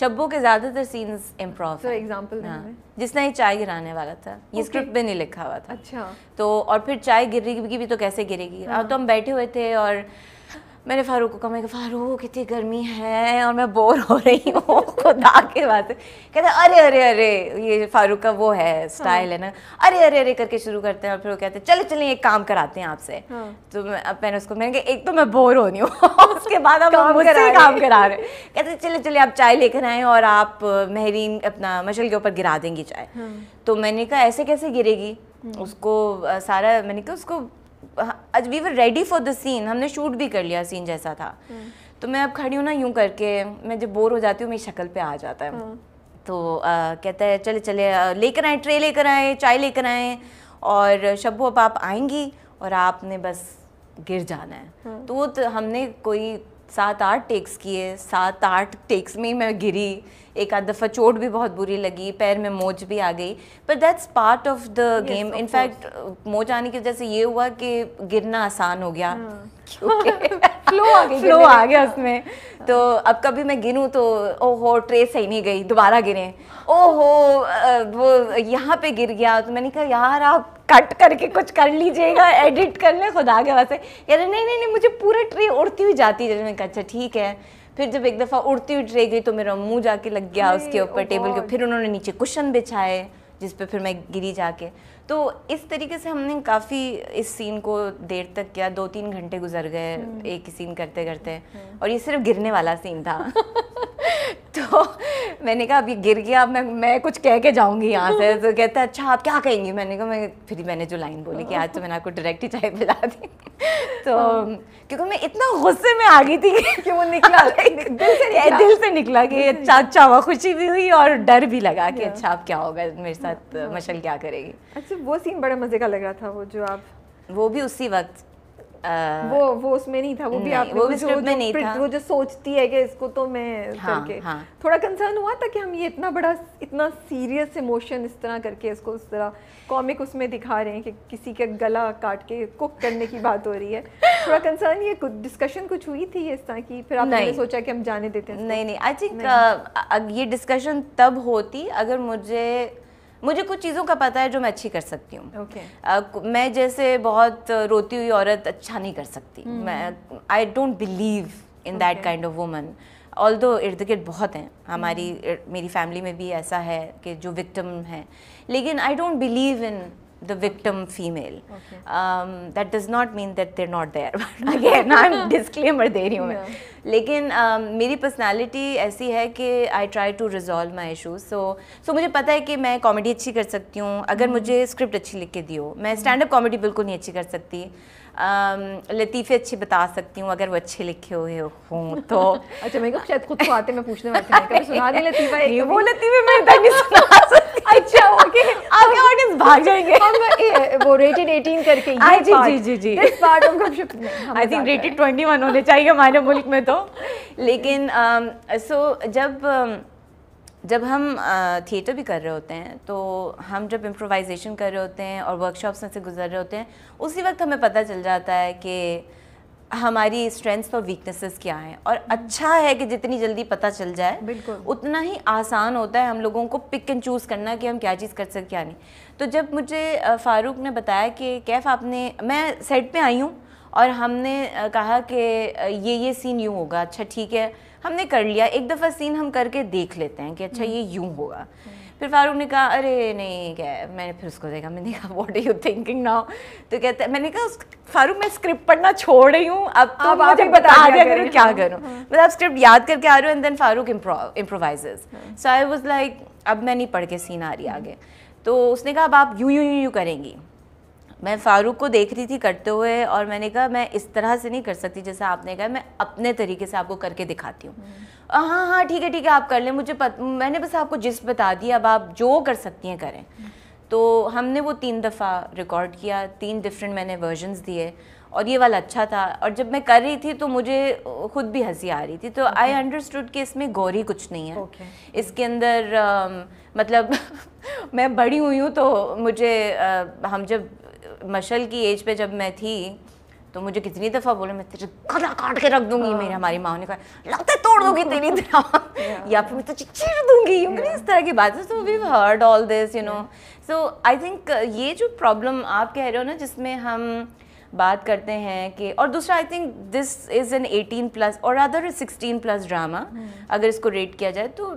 शब्बो के ज्यादातर scenes improv तो एग्जाम्पल हाँ, जिसना ये चाय गिराने वाला था ये okay. स्क्रिप्ट पे नहीं लिखा हुआ था अच्छा तो और फिर चाय गिरेगी भी तो कैसे गिरेगी हाँ. तो हम बैठे हुए थे और मैंने फारूक को कहा मैं फारूक कितनी गर्मी है और मैं बोर हो रही हूँ खुदा के बात कहते अरे अरे अरे ये फारूक का वो है स्टाइल हाँ। है ना अरे अरे अरे करके शुरू करते हैं और फिर वो कहते हैं चलो चले एक काम कराते हैं आपसे हाँ। तो मैं अब मैंने उसको मैंने कहा एक तो मैं बोर हो रही हूँ उसके बाद हम मुझसे काम करा रहे कहते चले चले आप चाय लेकर आए और आप महरीन अपना मशल के ऊपर गिरा देंगी चाय हाँ। तो मैंने कहा ऐसे कैसे गिरेगी हम्म। उसको सारा मैंने कहा उसको आज we were ready for the scene हमने शूट भी कर लिया सीन जैसा था हम्म। तो मैं अब खड़ी हूँ ना यूं करके मैं जब बोर हो जाती हूँ मेरी शक्ल पे आ जाता है हम्म। तो आ, कहता है चले चले लेकर आए ट्रे लेकर आए चाय लेकर आए और शब्बू अब आप आएंगी और आपने बस गिर जाना है हम्म। तो वो तो हमने कोई सात आठ टेक्स किए सात आठ टेक्स में मैं गिरी एक आध दफ़ा चोट भी बहुत बुरी लगी पैर में मोच भी आ गई but that's part of the game in fact मोच आने की वजह से ये हुआ कि गिरना आसान हो गया फ्लो हाँ। आ गया फ्लो आ गया उसमें तो अब कभी मैं गिनूँ तो ओहो ट्रे सही नहीं गई दोबारा गिरे ओहो वो यहाँ पे गिर गया तो मैंने कहा यार आप कट करके कुछ कर लीजिएगा एडिट कर ले खुदा के वैसे यार नहीं नहीं नहीं मुझे पूरा ट्रे उड़ती हुई जाती है मैंने कहा अच्छा ठीक है फिर जब एक दफ़ा उड़ती उठ रही गई तो मेरा मुंह जाके लग गया उसके ऊपर टेबल के फिर उन्होंने नीचे कुशन बिछाए जिस पर फिर मैं गिरी जाके तो इस तरीके से हमने काफ़ी इस सीन को देर तक किया दो तीन घंटे गुजर गए हम्म। एक ही सीन करते करते हम्म। और ये सिर्फ गिरने वाला सीन था तो मैंने कहा अब ये गिर गया अब मैं मैं कुछ कह के जाऊंगी यहाँ से तो कहता अच्छा आप क्या कहेंगी मैंने कहा मैं फिर मैंने जो लाइन बोली कि आज तो मैंने आपको डायरेक्ट ही चाय पिला दी तो हाँ। क्योंकि मैं इतना गुस्से में आ गई थी कि वो निकला दिल से निकला दिल से निकला कि अच्छा अच्छा हुआ खुशी भी हुई और डर भी लगा कि अच्छा आप क्या होगा मेरे साथ हाँ। मशल क्या करेगी अच्छा वो सीन बड़ा मज़े का लग रहा था वो जो आप वो भी उसी वक्त वो वो उसमें नहीं था वो भी आप वो भी जो, में नहीं था वो जो सोचती है कि इसको तो मैं हाँ, करके हाँ. थोड़ा कंसर्न हुआ था कि हम ये इतना बड़ा इतना सीरियस इमोशन इस तरह करके इसको उस तरह कॉमिक उसमें दिखा रहे हैं कि किसी का गला काट के कुक करने की बात हो रही है थोड़ा कंसर्न ये कुछ डिस्कशन कुछ हुई थी इस तरह की फिर आपने सोचा कि हम जाने देते हैं नहीं नहीं आई थिंक ये डिस्कशन तब होती अगर मुझे मुझे कुछ चीज़ों का पता है जो मैं अच्छी कर सकती हूँ okay. uh, मैं जैसे बहुत रोती हुई औरत अच्छा नहीं कर सकती hmm. मैं I don't believe in that kind of woman all दो इर्द गिर्द बहुत हैं हमारी hmm. मेरी फैमिली में भी ऐसा है कि जो विक्टम हैं लेकिन I don't believe in the victim okay. female. Okay. Um, that does not mean that they're not there. Again, I'm disclaimer de rahi hu main lekin um, meri personality aisi hai ki I try to resolve my issues. So so mujhe pata hai ki main comedy achhi kar sakti hu agar mm -hmm. mujhe script achhi likh ke diyo main stand up comedy bilkul nahi achhi kar sakti Um, लतीफ़े अच्छी बता सकती हूँ अगर वो अच्छे लिखे हुए हों तो अच्छा मेरे को शायद खुद को आते मैं पूछने वाली थी सुना दें लतीफ़ा वो लतीफ़े मैं इतना नहीं सुना अच्छा ओके आपके ऑडियंस भाग जाएंगे हम वो रेटेड 18 करके ये जी जी जी जी इस पार्ट हम कब उनको आई थिंक रेटेड 21 होने चाहिए हमारे मुल्क में तो लेकिन सो um, जब um, जब हम थिएटर uh, भी कर रहे होते हैं तो हम जब इम्प्रोवाइजेशन कर रहे होते हैं और वर्कशॉप्स में से गुजर रहे होते हैं उसी वक्त हमें पता चल जाता है कि हमारी स्ट्रेंथ्स और वीकनेसेस क्या हैं और हम्म। अच्छा है कि जितनी जल्दी पता चल जाए उतना ही आसान होता है हम लोगों को पिक एंड चूज़ करना कि हम क्या चीज़ कर सकते क्या नहीं तो जब मुझे फ़ारूक ने बताया कि कैफ आपने मैं सेट पे आई हूँ और हमने कहा कि ये ये सीन यूँ होगा अच्छा ठीक है हमने कर लिया एक दफ़ा सीन हम करके देख लेते हैं कि अच्छा हम्म। ये यूँ होगा हम्म। फिर फारूक ने कहा अरे नहीं क्या मैंने फिर उसको देखा मैंने कहा what are you thinking now तो कहते हैं मैंने कहा फारूक मैं स्क्रिप्ट पढ़ना छोड़ रही हूँ अब तो आप मुझे बता दिया करो क्या हम्म, करूँ मतलब आप स्क्रिप्ट याद करके आ रहे हो and then Farooq improvise so I was like अब मैं नहीं पढ़ के सीन आ रही आगे तो उसने कहा अब आप यू यूं यूं यूं करेंगी मैं फारूक को देख रही थी करते हुए और मैंने कहा मैं इस तरह से नहीं कर सकती जैसे आपने कहा मैं अपने तरीके से आपको करके दिखाती हूँ हम्म। हाँ हाँ ठीक है ठीक है आप कर लें मुझे पत, मैंने बस आपको जिस बता दी अब आप जो कर सकती हैं करें हम्म। तो हमने वो तीन दफ़ा रिकॉर्ड किया तीन डिफरेंट मैंने वर्जनस दिए और ये वाला अच्छा था और जब मैं कर रही थी तो मुझे खुद भी हंसी आ रही थी तो आई okay. अंडरस्टूड कि इसमें गौरी कुछ नहीं है okay. इसके अंदर uh, मतलब मैं बड़ी हुई हूँ तो मुझे uh, हम जब मशल की एज पे जब मैं थी तो मुझे कितनी दफ़ा बोले मैं तेरे गला काट के रख दूंगी हाँ। मेरी हमारी माँ ने कहा लगता है तोड़ दूंगी तेरी तरह या फिर मैं तुझे चीर दूंगी मैंने इस तरह की बात so we heard all this you know so I think ये जो प्रॉब्लम आप कह रहे हो ना जिसमें हम बात करते हैं कि और दूसरा I think this is an eighteen plus और अदर सिक्सटीन प्लस ड्रामा अगर इसको रेट किया जाए तो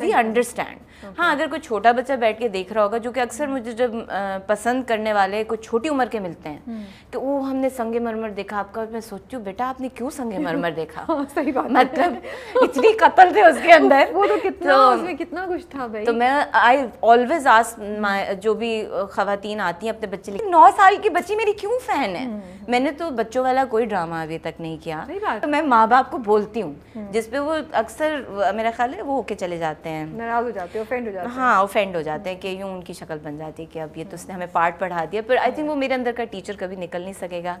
वी uh, अंडरस्टैंड हाँ अगर कोई छोटा बच्चा बैठ के देख रहा होगा जो कि अक्सर मुझे जब uh, पसंद करने वाले कुछ छोटी उम्र के मिलते हैं हम्म। कि वो हमने संगे मरमर देखा आपका मैं सोचती हूँ बेटा आपने क्यों संगे मरमर देखा हाँ, सही बात मतलब इतनी कतल थे उसके अंदर वो तो कितना तो, उसमें कितना कुछ था भाई तो मैं आई ऑलवेज आज जो भी uh, खातन आती हैं अपने बच्चे लेकिन नौ साल की बच्ची मेरी क्यों फैन है हम्म। मैंने तो बच्चों वाला कोई ड्रामा अभी तक नहीं किया तो मैं माँ बाप को बोलती हूँ हम्म। जिसपे वो अक्सर मेरा ख्याल है वो होके चले चले जाते हैं नाराज हो जाते हैं ऑफेंड हो जाते हैं हाँ ऑफेंड हो जाते हैं कि यूँ उनकी शक्ल बन जाती है कि अब ये तो उसने हमें पार्ट पढ़ा दिया पर आई थिंक वो मेरे अंदर का टीचर कभी निकल नहीं सकेगा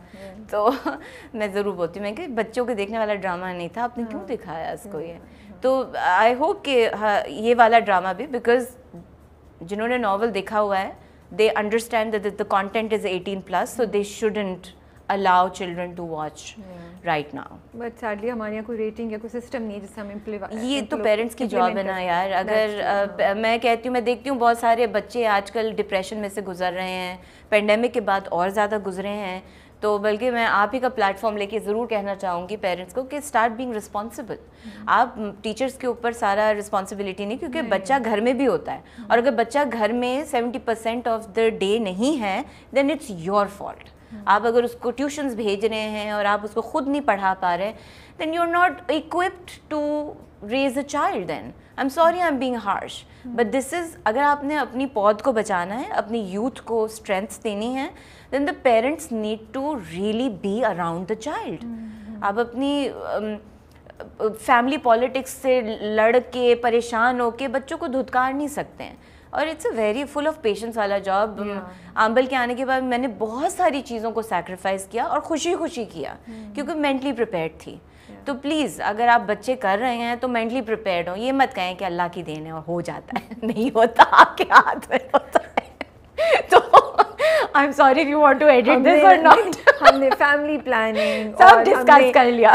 तो मैं ज़रूर बोलती हूँ मैं कि बच्चों के देखने वाला ड्रामा नहीं था आपने क्यों हाँ। दिखाया उसको ये तो आई होप कि हाँ, ये वाला ड्रामा भी बिकॉज जिन्होंने नावल देखा हुआ है they understand that the content is eighteen plus so they shouldn't allow children to watch yeah. right now. But sadly हमारे यहाँ कोई rating या कोई system नहीं जिससे हम implement ये तो parents की job है ना यार अगर मैं कहती हूँ मैं देखती हूँ बहुत सारे बच्चे आजकल डिप्रेशन में से गुजर रहे हैं पेंडेमिक के बाद और ज़्यादा गुजरे हैं तो बल्कि मैं आप ही का प्लेटफॉर्म लेके ज़रूर कहना चाहूँगी पेरेंट्स को कि स्टार्ट बीइंग रिस्पॉन्सिबल आप टीचर्स के ऊपर सारा रिस्पॉन्सिबिलिटी नहीं क्योंकि नहीं। बच्चा घर में भी होता है और mm-hmm. अगर बच्चा घर में seventy percent of the day नहीं है then it's your fault hmm. आप अगर उसको ट्यूशन्स भेज रहे हैं और आप उसको ख़ुद नहीं पढ़ा पा रहे then you are not equipped to raise a child then I am sorry I am being harsh but this is अगर आपने अपनी पौध को बचाना है अपनी यूथ को स्ट्रेंथ देनी है then the parents need to really be around the child आप अपनी um, फैमिली पॉलिटिक्स से लड़ के परेशान होके बच्चों को धुतकार नहीं सकते हैं और it's a very full of patience वाला जॉब आंबल के आने के बाद मैंने बहुत सारी चीज़ों को सेक्रीफाइस किया और खुशी खुशी किया hmm. क्योंकि मेंटली प्रिपेयर थी तो प्लीज़ अगर आप बच्चे कर रहे हैं तो मेंटली प्रिपेयर्ड हो ये मत कहें कि अल्लाह की देन है और हो जाता है नहीं होता आपके हाथ में होता है तो I am sorry you want to edit this और नॉट हमने फैमिली प्लानिंग सब डिस्कस कर लिया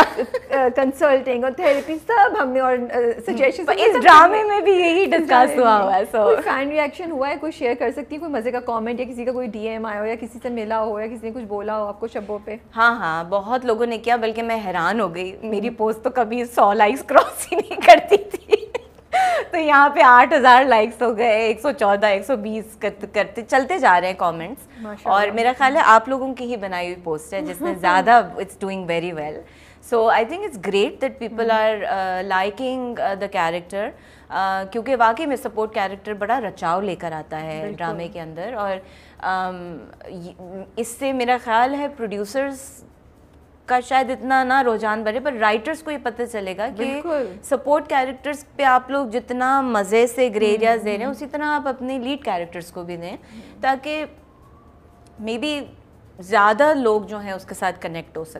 कंसल्टिंग और थेरेपी सब हमने और सजेशन uh, इस ड्रामे में भी यही डिस्कस हुआ हुआ है सो फैन रिएक्शन हुआ है कोई शेयर कर सकती है कोई मज़े का कमेंट या किसी का कोई डीएम आया हो या किसी से मिला हो या किसी ने कुछ बोला हो आपको शब्दों पे हाँ हाँ बहुत लोगों ने किया बल्कि मैं हैरान हो गई मेरी पोस्ट तो कभी सौ लाइक्स क्रॉस ही नहीं करती थी तो यहाँ पे आठ हजार लाइक्स हो गए एक सौ चौदह एक सौ बीस करते चलते जा रहे हैं कमेंट्स और मेरा ख्याल है आप लोगों की ही बनाई हुई पोस्ट है जिसमें ज़्यादा it's doing very well so I think it's great that people are liking the character क्योंकि वाकई में सपोर्ट कैरेक्टर बड़ा रचाव लेकर आता है ड्रामे के अंदर और um, इससे मेरा ख्याल है प्रोड्यूसर्स का शायद इतना ना रोजान बढ़े पर राइटर्स को ये पता चलेगा कि सपोर्ट कैरेक्टर्स पे आप लोग जितना मज़े से ग्रेरिया दे रहे हैं उसी तरह आप अपने लीड कैरेक्टर्स को भी दें ताकि मे बी ज़्यादा लोग जो हैं उसके साथ कनेक्ट हो सके